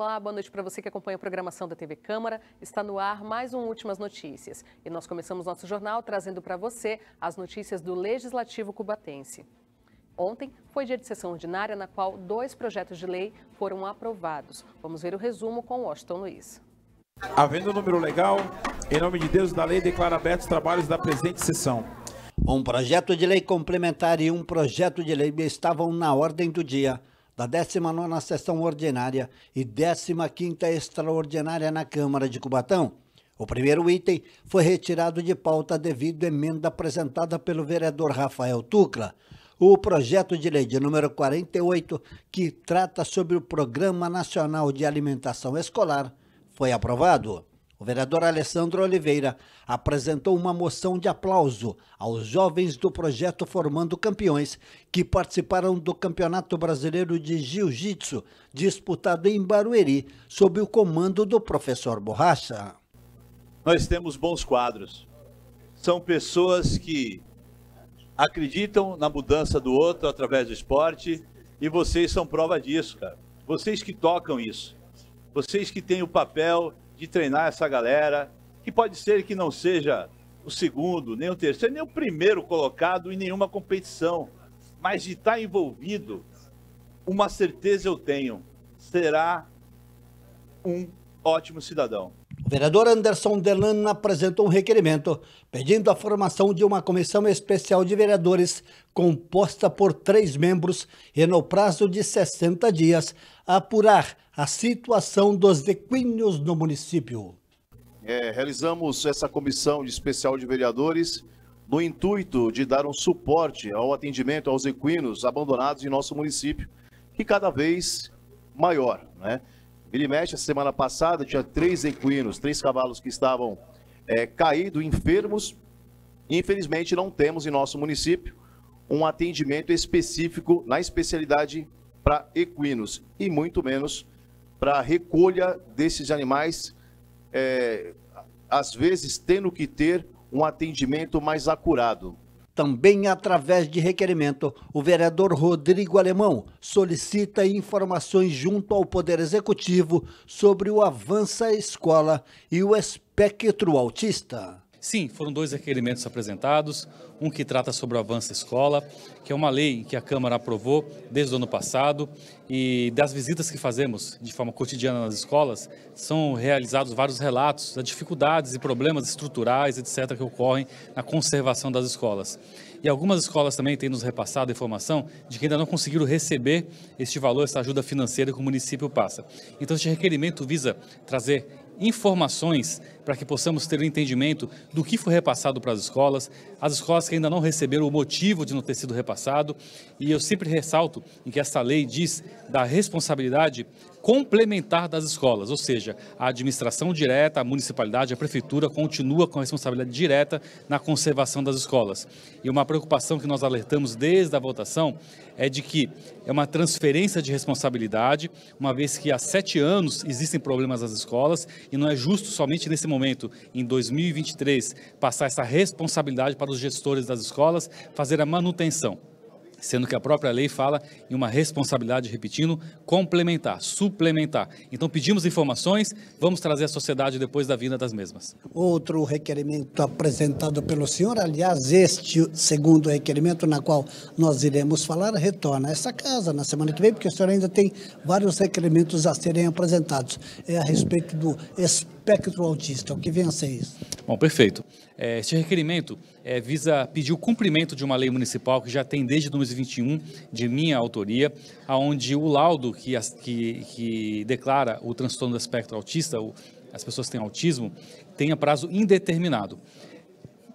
Olá, boa noite para você que acompanha a programação da TV Câmara. Está no ar mais um Últimas Notícias. E nós começamos nosso jornal trazendo para você as notícias do Legislativo Cubatense. Ontem foi dia de sessão ordinária na qual dois projetos de lei foram aprovados. Vamos ver o resumo com Washington Luiz. Havendo número legal, em nome de Deus da lei, declaro abertos os trabalhos da presente sessão. Um projeto de lei complementar e um projeto de lei estavam na ordem do dia da 19ª Sessão Ordinária e 15ª Extraordinária na Câmara de Cubatão. O primeiro item foi retirado de pauta devido à emenda apresentada pelo vereador Rafael Tucla. O projeto de lei de número 48, que trata sobre o Programa Nacional de Alimentação Escolar, foi aprovado o vereador Alessandro Oliveira apresentou uma moção de aplauso aos jovens do projeto Formando Campeões, que participaram do Campeonato Brasileiro de Jiu-Jitsu, disputado em Barueri, sob o comando do professor Borracha. Nós temos bons quadros. São pessoas que acreditam na mudança do outro através do esporte e vocês são prova disso, cara. Vocês que tocam isso. Vocês que têm o papel de treinar essa galera, que pode ser que não seja o segundo, nem o terceiro, nem o primeiro colocado em nenhuma competição, mas de estar envolvido, uma certeza eu tenho, será um ótimo cidadão. O vereador Anderson Delano apresentou um requerimento pedindo a formação de uma comissão especial de vereadores composta por três membros e, no prazo de 60 dias, apurar a situação dos equinos no município. É, realizamos essa comissão especial de vereadores no intuito de dar um suporte ao atendimento aos equinos abandonados em nosso município, que cada vez maior, né? Ele mexe, a semana passada tinha três equinos, três cavalos que estavam é, caídos, enfermos. Infelizmente, não temos em nosso município um atendimento específico na especialidade para equinos e muito menos para recolha desses animais, é, às vezes tendo que ter um atendimento mais acurado. Também através de requerimento, o vereador Rodrigo Alemão solicita informações junto ao Poder Executivo sobre o Avança Escola e o espectro autista. Sim, foram dois requerimentos apresentados, um que trata sobre o Avança Escola, que é uma lei que a Câmara aprovou desde o ano passado e das visitas que fazemos de forma cotidiana nas escolas, são realizados vários relatos das dificuldades e problemas estruturais, etc., que ocorrem na conservação das escolas. E algumas escolas também têm nos repassado a informação de que ainda não conseguiram receber este valor, essa ajuda financeira que o município passa. Então, este requerimento visa trazer informações para que possamos ter um entendimento do que foi repassado para as escolas, as escolas que ainda não receberam o motivo de não ter sido repassado. E eu sempre ressalto em que essa lei diz da responsabilidade complementar das escolas, ou seja, a administração direta, a municipalidade, a prefeitura continua com a responsabilidade direta na conservação das escolas. E uma preocupação que nós alertamos desde a votação é de que é uma transferência de responsabilidade, uma vez que há sete anos existem problemas nas escolas e não é justo somente nesse momento, em 2023, passar essa responsabilidade para os gestores das escolas fazer a manutenção sendo que a própria lei fala em uma responsabilidade, repetindo, complementar, suplementar. Então pedimos informações, vamos trazer à sociedade depois da vinda das mesmas. Outro requerimento apresentado pelo senhor, aliás, este segundo requerimento na qual nós iremos falar, retorna a essa casa na semana que vem, porque o senhor ainda tem vários requerimentos a serem apresentados. É a respeito do espaço espectro autista. O que vem a ser é isso? Bom, perfeito. É, este requerimento é, visa pedir o cumprimento de uma lei municipal que já tem desde 2021, de minha autoria, aonde o laudo que, que, que declara o transtorno do espectro autista, as pessoas que têm autismo, tenha prazo indeterminado.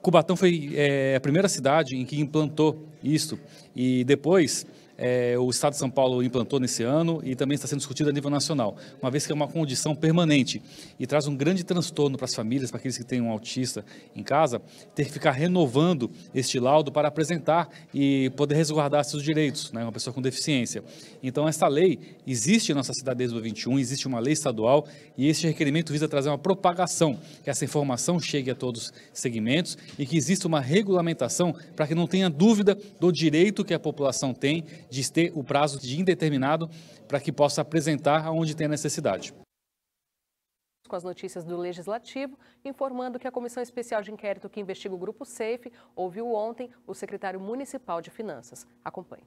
Cubatão foi é, a primeira cidade em que implantou isso e depois é, o Estado de São Paulo implantou nesse ano e também está sendo discutido a nível nacional, uma vez que é uma condição permanente e traz um grande transtorno para as famílias, para aqueles que têm um autista em casa, ter que ficar renovando este laudo para apresentar e poder resguardar seus direitos, né, uma pessoa com deficiência. Então, essa lei existe na nossa cidade desde o 21, existe uma lei estadual e este requerimento visa trazer uma propagação, que essa informação chegue a todos os segmentos e que exista uma regulamentação para que não tenha dúvida do direito que a população tem de ter o prazo de indeterminado para que possa apresentar onde tem necessidade com as notícias do Legislativo, informando que a Comissão Especial de Inquérito que investiga o Grupo Safe ouviu ontem o secretário municipal de Finanças. Acompanhe.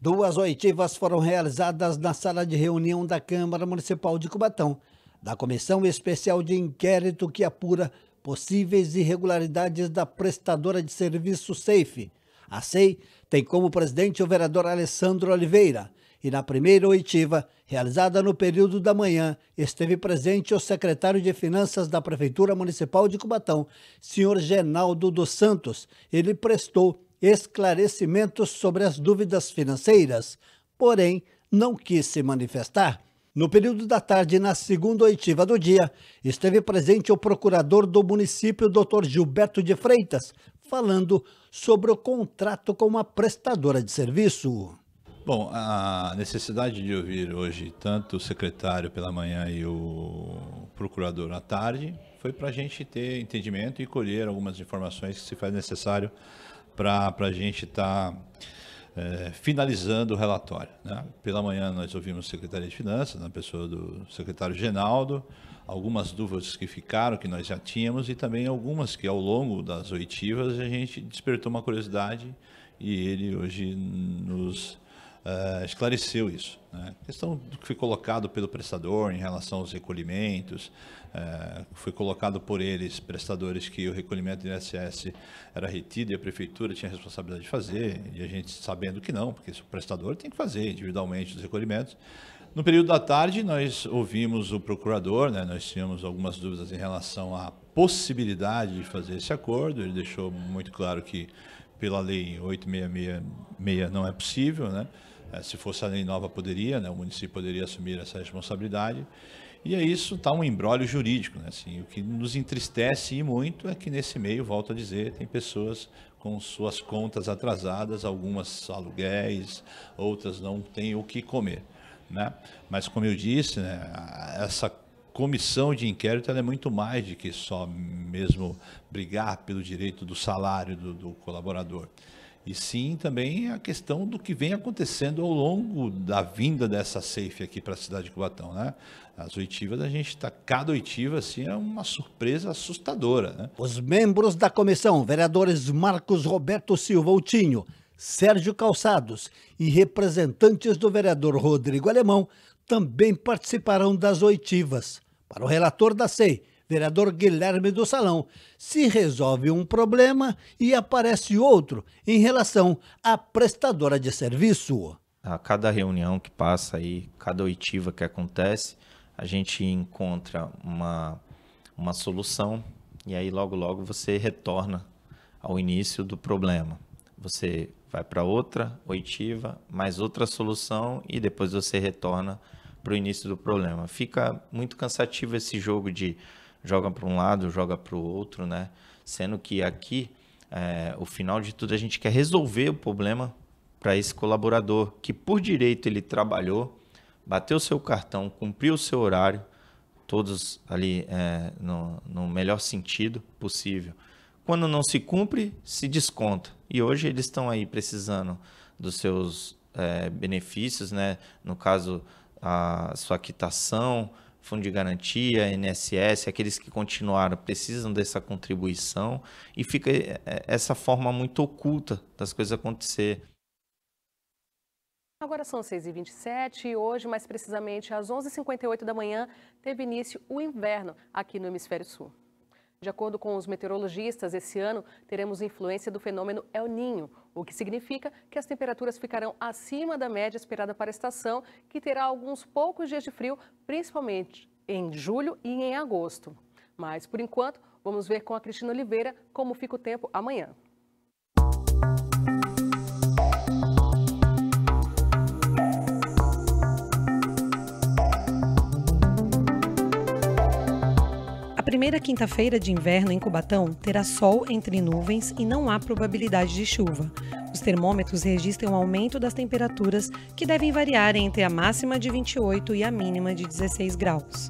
Duas oitivas foram realizadas na sala de reunião da Câmara Municipal de Cubatão, da Comissão Especial de Inquérito que apura possíveis irregularidades da prestadora de serviço Safe, a SEI tem como presidente o vereador Alessandro Oliveira e na primeira oitiva, realizada no período da manhã, esteve presente o secretário de Finanças da Prefeitura Municipal de Cubatão, senhor Genaldo dos Santos. Ele prestou esclarecimentos sobre as dúvidas financeiras, porém não quis se manifestar. No período da tarde, na segunda oitiva do dia, esteve presente o procurador do município, Dr. Gilberto de Freitas, falando sobre o contrato com uma prestadora de serviço. Bom, a necessidade de ouvir hoje tanto o secretário pela manhã e o procurador à tarde foi para a gente ter entendimento e colher algumas informações que se faz necessário para a gente estar. Tá eh, finalizando o relatório. Né? Pela manhã nós ouvimos a Secretaria de Finanças, na pessoa do secretário Genaldo, algumas dúvidas que ficaram, que nós já tínhamos, e também algumas que ao longo das oitivas a gente despertou uma curiosidade e ele hoje nos uh, esclareceu isso. Né? A questão que foi colocado pelo prestador em relação aos recolhimentos, uh, foi colocado por eles, prestadores, que o recolhimento do INSS era retido e a prefeitura tinha a responsabilidade de fazer, e a gente sabendo que não, porque o prestador tem que fazer individualmente os recolhimentos. No período da tarde, nós ouvimos o procurador, né? nós tínhamos algumas dúvidas em relação à possibilidade de fazer esse acordo, ele deixou muito claro que pela lei 8666 não é possível, né? É, se fosse a lei nova, poderia, né? o município poderia assumir essa responsabilidade. E é isso, está um embrólio jurídico. Né? Assim, o que nos entristece e muito é que nesse meio, volto a dizer, tem pessoas com suas contas atrasadas, algumas aluguéis, outras não têm o que comer. Né? Mas, como eu disse, né, essa comissão de inquérito é muito mais do que só mesmo brigar pelo direito do salário do, do colaborador e sim também é a questão do que vem acontecendo ao longo da vinda dessa safe aqui para a cidade de Cubatão, né? As oitivas, a gente está, cada oitiva, assim, é uma surpresa assustadora, né? Os membros da comissão, vereadores Marcos Roberto Silva Utinho, Sérgio Calçados e representantes do vereador Rodrigo Alemão também participarão das oitivas. Para o relator da SEI, vereador Guilherme do Salão. Se resolve um problema e aparece outro em relação à prestadora de serviço. A cada reunião que passa aí, cada oitiva que acontece, a gente encontra uma, uma solução e aí logo logo você retorna ao início do problema. Você vai para outra oitiva, mais outra solução e depois você retorna para o início do problema. Fica muito cansativo esse jogo de joga para um lado, joga para o outro, né? Sendo que aqui, é, o final de tudo, a gente quer resolver o problema para esse colaborador que, por direito, ele trabalhou, bateu seu cartão, cumpriu o seu horário, todos ali é, no, no melhor sentido possível. Quando não se cumpre, se desconta. E hoje eles estão aí precisando dos seus é, benefícios, né? No caso, a sua quitação, fundo de garantia, INSS, aqueles que continuaram precisam dessa contribuição e fica eh, eh, essa forma muito oculta das coisas acontecer. Agora são 6h27 e hoje, mais precisamente às 11h58 da manhã, teve início o inverno aqui no Hemisfério Sul. De acordo com os meteorologistas, esse ano teremos influência do fenômeno El Ninho, o que significa que as temperaturas ficarão acima da média esperada para a estação, que terá alguns poucos dias de frio, principalmente em julho e em agosto. Mas, por enquanto, vamos ver com a Cristina Oliveira como fica o tempo amanhã. primeira quinta-feira de inverno em Cubatão terá sol entre nuvens e não há probabilidade de chuva. Os termômetros registram um aumento das temperaturas, que devem variar entre a máxima de 28 e a mínima de 16 graus.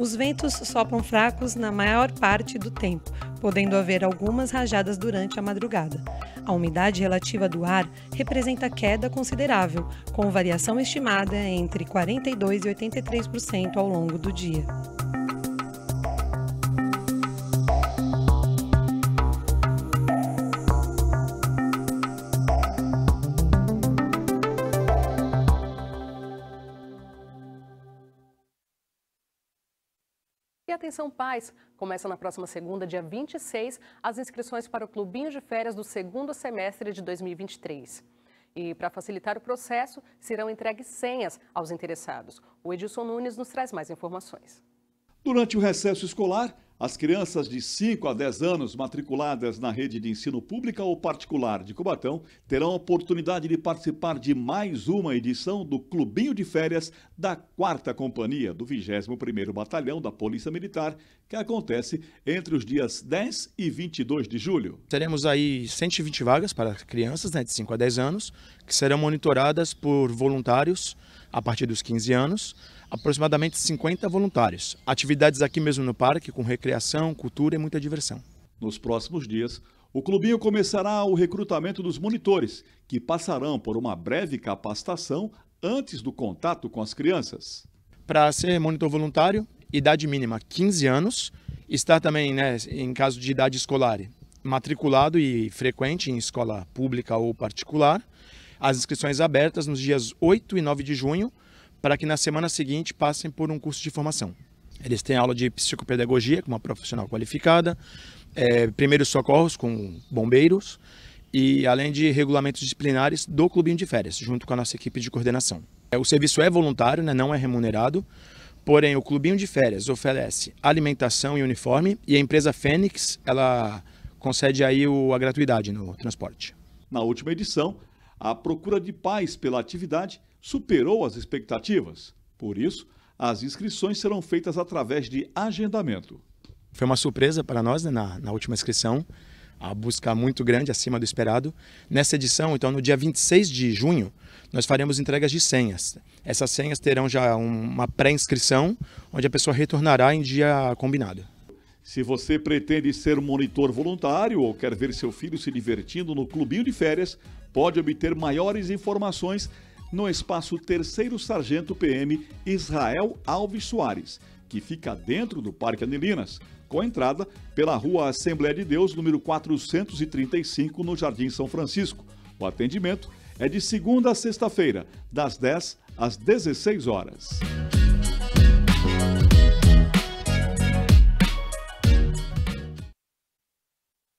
Os ventos sopram fracos na maior parte do tempo, podendo haver algumas rajadas durante a madrugada. A umidade relativa do ar representa queda considerável, com variação estimada entre 42 e 83% ao longo do dia. E atenção pais, começa na próxima segunda, dia 26, as inscrições para o Clubinho de Férias do segundo semestre de 2023. E para facilitar o processo, serão entregues senhas aos interessados. O Edilson Nunes nos traz mais informações. Durante o recesso escolar, as crianças de 5 a 10 anos matriculadas na rede de ensino pública ou particular de Cubatão terão a oportunidade de participar de mais uma edição do Clubinho de Férias da 4 Companhia do 21º Batalhão da Polícia Militar, que acontece entre os dias 10 e 22 de julho. Teremos aí 120 vagas para crianças né, de 5 a 10 anos, que serão monitoradas por voluntários a partir dos 15 anos aproximadamente 50 voluntários. Atividades aqui mesmo no parque, com recreação, cultura e muita diversão. Nos próximos dias, o clubinho começará o recrutamento dos monitores, que passarão por uma breve capacitação antes do contato com as crianças. Para ser monitor voluntário, idade mínima 15 anos, estar também, né, em caso de idade escolar, matriculado e frequente em escola pública ou particular. As inscrições abertas nos dias 8 e 9 de junho para que na semana seguinte passem por um curso de formação. Eles têm aula de psicopedagogia com uma profissional qualificada, é, primeiros socorros com bombeiros e além de regulamentos disciplinares do clubinho de férias, junto com a nossa equipe de coordenação. É, o serviço é voluntário, né, não é remunerado, porém o clubinho de férias oferece alimentação e uniforme e a empresa Fênix ela concede aí o, a gratuidade no transporte. Na última edição, a procura de pais pela atividade superou as expectativas. Por isso, as inscrições serão feitas através de agendamento. Foi uma surpresa para nós né, na, na última inscrição, a busca muito grande, acima do esperado. Nessa edição, então, no dia 26 de junho, nós faremos entregas de senhas. Essas senhas terão já uma pré-inscrição, onde a pessoa retornará em dia combinado. Se você pretende ser um monitor voluntário ou quer ver seu filho se divertindo no clubinho de férias, pode obter maiores informações no espaço Terceiro Sargento PM Israel Alves Soares, que fica dentro do Parque Anelinas, com entrada pela Rua Assembleia de Deus, número 435, no Jardim São Francisco. O atendimento é de segunda a sexta-feira, das 10 às 16 horas.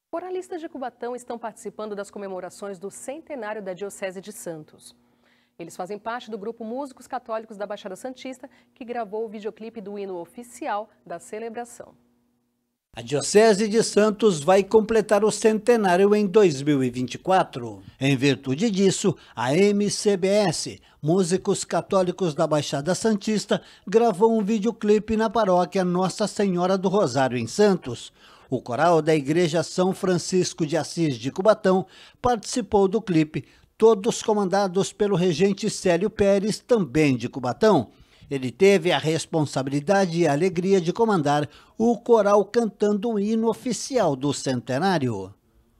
Coralistas de Cubatão estão participando das comemorações do centenário da Diocese de Santos. Eles fazem parte do grupo Músicos Católicos da Baixada Santista, que gravou o videoclipe do hino oficial da celebração. A Diocese de Santos vai completar o centenário em 2024. Em virtude disso, a MCBS, Músicos Católicos da Baixada Santista, gravou um videoclipe na paróquia Nossa Senhora do Rosário em Santos. O coral da Igreja São Francisco de Assis de Cubatão participou do clipe, todos comandados pelo regente Célio Pérez, também de Cubatão. Ele teve a responsabilidade e a alegria de comandar o coral cantando o hino oficial do centenário.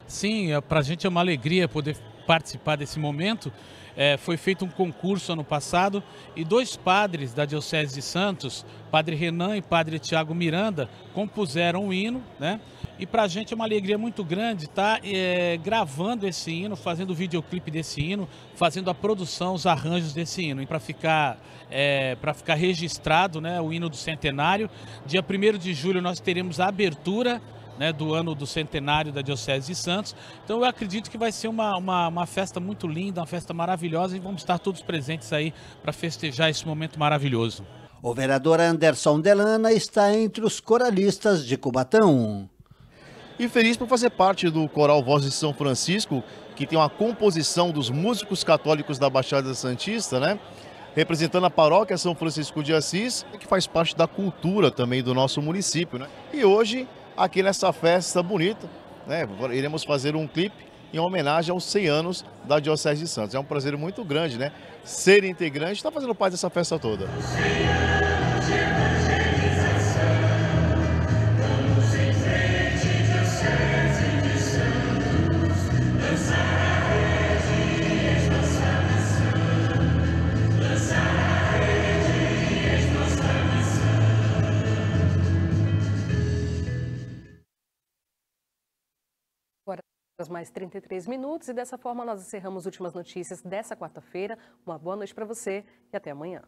Sim, é, para a gente é uma alegria poder participar desse momento é, foi feito um concurso ano passado e dois padres da Diocese de Santos, Padre Renan e Padre Tiago Miranda, compuseram o hino, né? E para a gente é uma alegria muito grande estar tá, é, gravando esse hino, fazendo o videoclipe desse hino, fazendo a produção, os arranjos desse hino. E para ficar, é, ficar registrado né, o hino do centenário, dia 1 de julho nós teremos a abertura né, do ano do centenário da Diocese de Santos. Então eu acredito que vai ser uma, uma, uma festa muito linda, uma festa maravilhosa e vamos estar todos presentes aí para festejar esse momento maravilhoso. O vereador Anderson Delana está entre os coralistas de Cubatão. E feliz por fazer parte do Coral Voz de São Francisco, que tem uma composição dos músicos católicos da Baixada Santista, né? representando a paróquia São Francisco de Assis, que faz parte da cultura também do nosso município, né? E hoje aqui nessa festa bonita. Né? Iremos fazer um clipe em homenagem aos 100 anos da Diocese de Santos. É um prazer muito grande, né? Ser integrante e tá estar fazendo parte dessa festa toda. 100 anos, mais 33 minutos e dessa forma nós encerramos últimas notícias dessa quarta-feira. Uma boa noite para você e até amanhã.